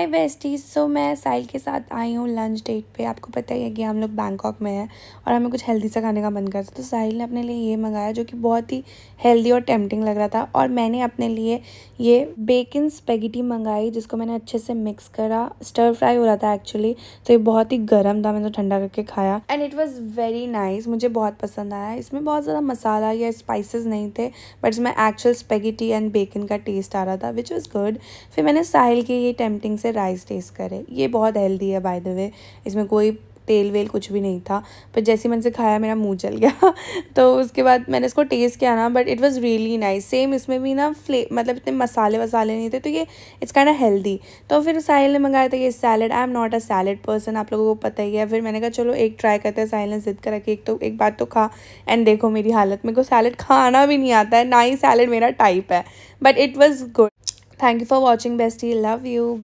हाय Vestige सो मैं साहिल के साथ आई हूँ लंच डेट पे आपको पता ही है कि हम लोग बैंकॉक में हैं और हमें कुछ हेल्दी सा खाने का मन करता तो साहिल ने अपने लिए ये मंगाया जो कि बहुत ही हेल्दी और टेम्पटिंग लग रहा था और मैंने अपने लिए ये बेकिन स्पेगेटी मंगाई जिसको मैंने अच्छे से मिक्स करा स्टर फ्राई हो रहा था एक्चुअली तो ये बहुत ही गर्म था मैंने तो ठंडा करके खाया and it was very nice मुझे बहुत पसंद आया इसमें बहुत ज़्यादा मसाला या स्पाइसिस नहीं थे बट इसमें एक्चुअल स्पेगेटी एंड बेकिन का टेस्ट आ रहा था विच वॉज़ गुड फिर मैंने साहिल के ये टेम्पटिंग से से राइस टेस्ट करें ये बहुत हेल्दी है बाय द वे इसमें कोई तेल वेल कुछ भी नहीं था पर जैसे मैंने से खाया मेरा मुंह जल गया तो उसके बाद मैंने इसको टेस्ट किया ना but it was really nice same इसमें भी ना फ्ले मतलब इतने मसाले वसाले नहीं थे तो ये इट्स काइंड ऑफ हेल्दी तो फिर साहिल ने मंगाया था ये salad I am not a salad person आप लोगों को पता ही है फिर मैंने कहा चलो एक ट्राई करते हैं साहिल ने जिद करा कि एक तो एक बात तो खा एंड देखो मेरी हालत मेरे को सैलड खाना भी नहीं आता है ना ही सैलड मेरा टाइप है but it was good thank you for watching best he love you